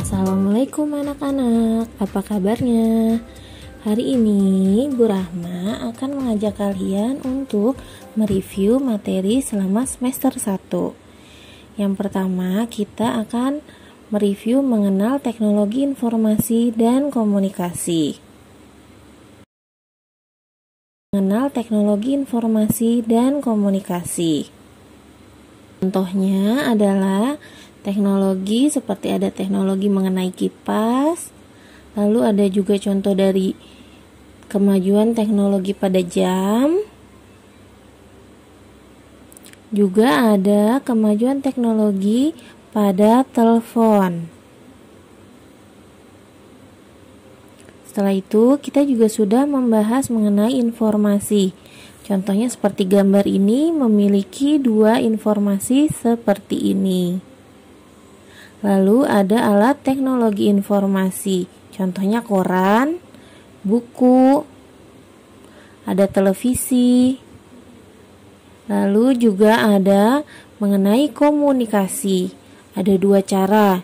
Assalamualaikum anak-anak, apa kabarnya? Hari ini Bu Rahma akan mengajak kalian untuk mereview materi selama semester 1 Yang pertama kita akan mereview mengenal teknologi informasi dan komunikasi Mengenal teknologi informasi dan komunikasi Contohnya adalah teknologi seperti ada teknologi mengenai kipas, lalu ada juga contoh dari kemajuan teknologi pada jam. Juga ada kemajuan teknologi pada telepon. Setelah itu, kita juga sudah membahas mengenai informasi. Contohnya seperti gambar ini memiliki dua informasi seperti ini. Lalu ada alat teknologi informasi, contohnya koran, buku, ada televisi. Lalu juga ada mengenai komunikasi. Ada dua cara.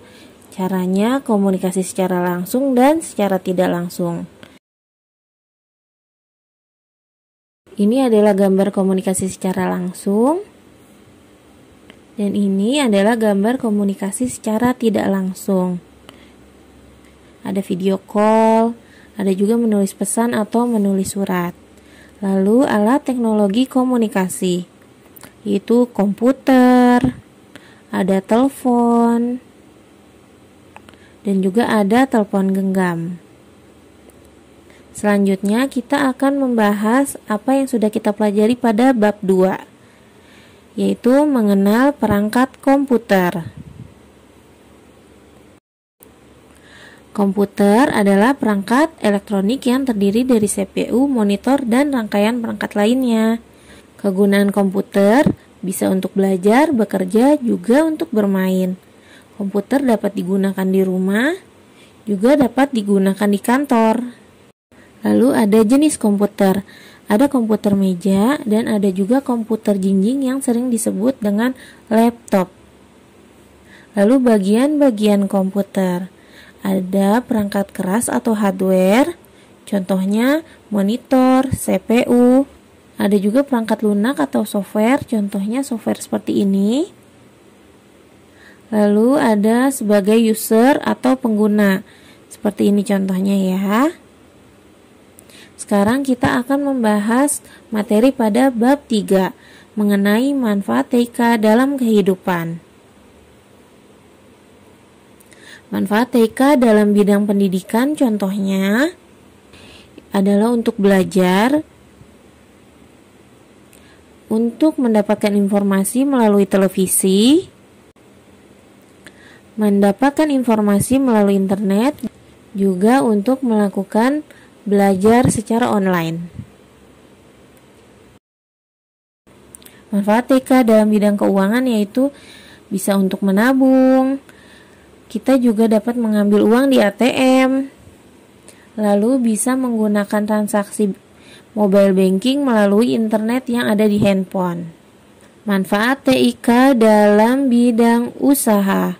Caranya komunikasi secara langsung dan secara tidak langsung. Ini adalah gambar komunikasi secara langsung. Dan ini adalah gambar komunikasi secara tidak langsung. Ada video call, ada juga menulis pesan atau menulis surat. Lalu alat teknologi komunikasi yaitu komputer, ada telepon, dan juga ada telepon genggam. Selanjutnya kita akan membahas apa yang sudah kita pelajari pada bab 2 yaitu mengenal perangkat komputer. Komputer adalah perangkat elektronik yang terdiri dari CPU, monitor, dan rangkaian perangkat lainnya. Kegunaan komputer bisa untuk belajar, bekerja, juga untuk bermain. Komputer dapat digunakan di rumah, juga dapat digunakan di kantor. Lalu ada jenis komputer. Ada komputer meja dan ada juga komputer jinjing yang sering disebut dengan laptop. Lalu bagian-bagian komputer. Ada perangkat keras atau hardware, contohnya monitor, CPU. Ada juga perangkat lunak atau software, contohnya software seperti ini. Lalu ada sebagai user atau pengguna. Seperti ini contohnya ya. Sekarang kita akan membahas materi pada bab 3 mengenai manfaat TK dalam kehidupan. Manfaat TK dalam bidang pendidikan contohnya adalah untuk belajar, untuk mendapatkan informasi melalui televisi, mendapatkan informasi melalui internet, juga untuk melakukan belajar secara online. Manfaat TK dalam bidang keuangan yaitu bisa untuk menabung, kita juga dapat mengambil uang di ATM, lalu bisa menggunakan transaksi mobile banking melalui internet yang ada di handphone. Manfaat TIK dalam bidang usaha.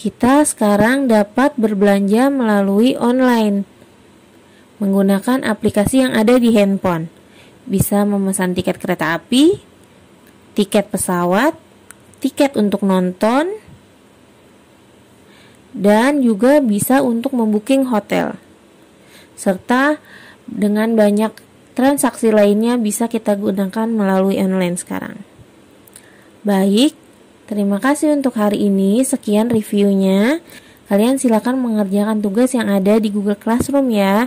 Kita sekarang dapat berbelanja melalui online menggunakan aplikasi yang ada di handphone. Bisa memesan tiket kereta api, tiket pesawat, tiket untuk nonton, dan juga bisa untuk membooking hotel. Serta dengan banyak transaksi lainnya bisa kita gunakan melalui online sekarang. Baik, terima kasih untuk hari ini. Sekian reviewnya. Kalian silakan mengerjakan tugas yang ada di Google Classroom ya.